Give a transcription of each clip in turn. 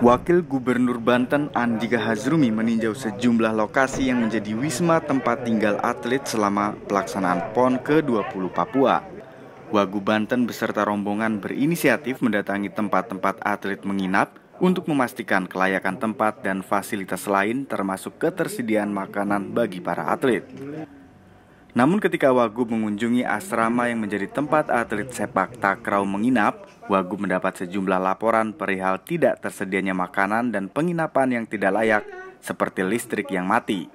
Wakil Gubernur Banten Andika Hazrumi meninjau sejumlah lokasi yang menjadi wisma tempat tinggal atlet selama pelaksanaan PON ke-20 Papua. Wagub Banten beserta rombongan berinisiatif mendatangi tempat-tempat atlet menginap untuk memastikan kelayakan tempat dan fasilitas lain termasuk ketersediaan makanan bagi para atlet. Namun ketika Wagub mengunjungi asrama yang menjadi tempat atlet sepak takraw menginap, Wagub mendapat sejumlah laporan perihal tidak tersedianya makanan dan penginapan yang tidak layak, seperti listrik yang mati.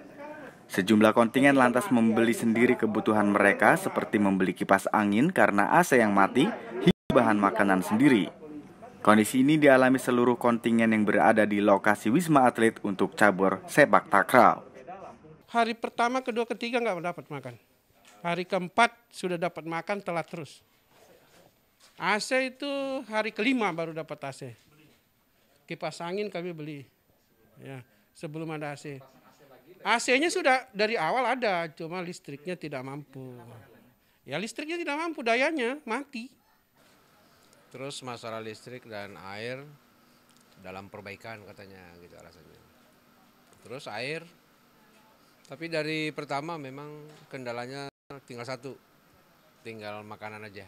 Sejumlah kontingen lantas membeli sendiri kebutuhan mereka seperti membeli kipas angin karena AC yang mati, hingga bahan makanan sendiri. Kondisi ini dialami seluruh kontingen yang berada di lokasi Wisma Atlet untuk cabur sepak takraw. Hari pertama, kedua, ketiga nggak dapat makan. Hari keempat sudah dapat makan telat terus. AC itu hari kelima baru dapat AC. Kipas angin kami beli. Ya, sebelum ada AC. AC-nya sudah dari awal ada, cuma listriknya tidak mampu. Ya listriknya tidak mampu, dayanya mati. Terus masalah listrik dan air dalam perbaikan katanya gitu alasannya. Terus air tapi dari pertama memang kendalanya tinggal satu, tinggal makanan aja.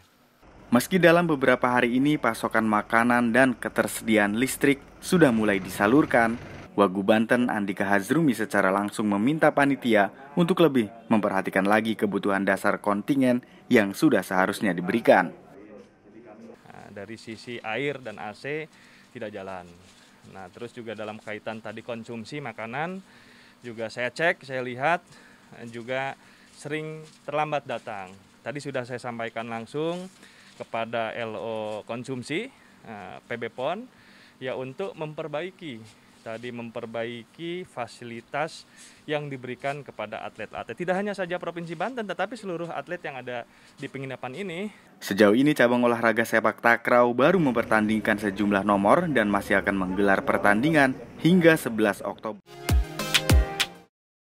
Meski dalam beberapa hari ini pasokan makanan dan ketersediaan listrik sudah mulai disalurkan, Wagub Banten Andika Hazrumi secara langsung meminta panitia untuk lebih memperhatikan lagi kebutuhan dasar kontingen yang sudah seharusnya diberikan. Nah, dari sisi air dan AC tidak jalan. Nah, terus juga dalam kaitan tadi konsumsi makanan, juga saya cek, saya lihat, juga sering terlambat datang. Tadi sudah saya sampaikan langsung kepada LO konsumsi eh, PB PON ya untuk memperbaiki tadi memperbaiki fasilitas yang diberikan kepada atlet-atlet. Tidak hanya saja Provinsi Banten, tetapi seluruh atlet yang ada di penginapan ini. Sejauh ini cabang olahraga sepak takraw baru mempertandingkan sejumlah nomor dan masih akan menggelar pertandingan hingga 11 Oktober.